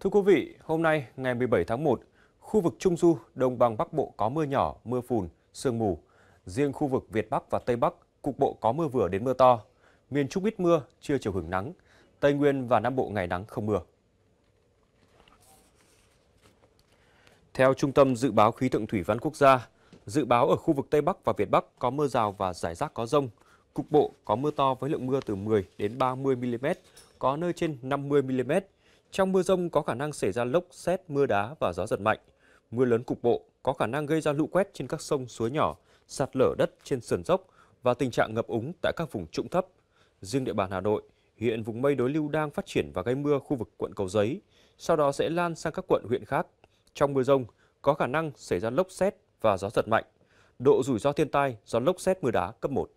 Thưa quý vị, hôm nay ngày 17 tháng 1, khu vực Trung Du, Đồng bằng Bắc Bộ có mưa nhỏ, mưa phùn, sương mù. Riêng khu vực Việt Bắc và Tây Bắc, cục bộ có mưa vừa đến mưa to. Miền Trung ít mưa, chưa chiều hưởng nắng. Tây Nguyên và Nam Bộ ngày nắng không mưa. Theo Trung tâm Dự báo Khí tượng Thủy văn Quốc gia, dự báo ở khu vực Tây Bắc và Việt Bắc có mưa rào và rải rác có rông. Cục bộ có mưa to với lượng mưa từ 10 đến 30 mm, có nơi trên 50 mm trong mưa rông có khả năng xảy ra lốc, xét, mưa đá và gió giật mạnh. Mưa lớn cục bộ có khả năng gây ra lũ quét trên các sông, suối nhỏ, sạt lở đất trên sườn dốc và tình trạng ngập úng tại các vùng trũng thấp. Riêng địa bàn Hà Nội, hiện vùng mây đối lưu đang phát triển và gây mưa khu vực quận Cầu Giấy, sau đó sẽ lan sang các quận huyện khác. Trong mưa rông có khả năng xảy ra lốc xét và gió giật mạnh. Độ rủi ro thiên tai do lốc xét mưa đá cấp 1.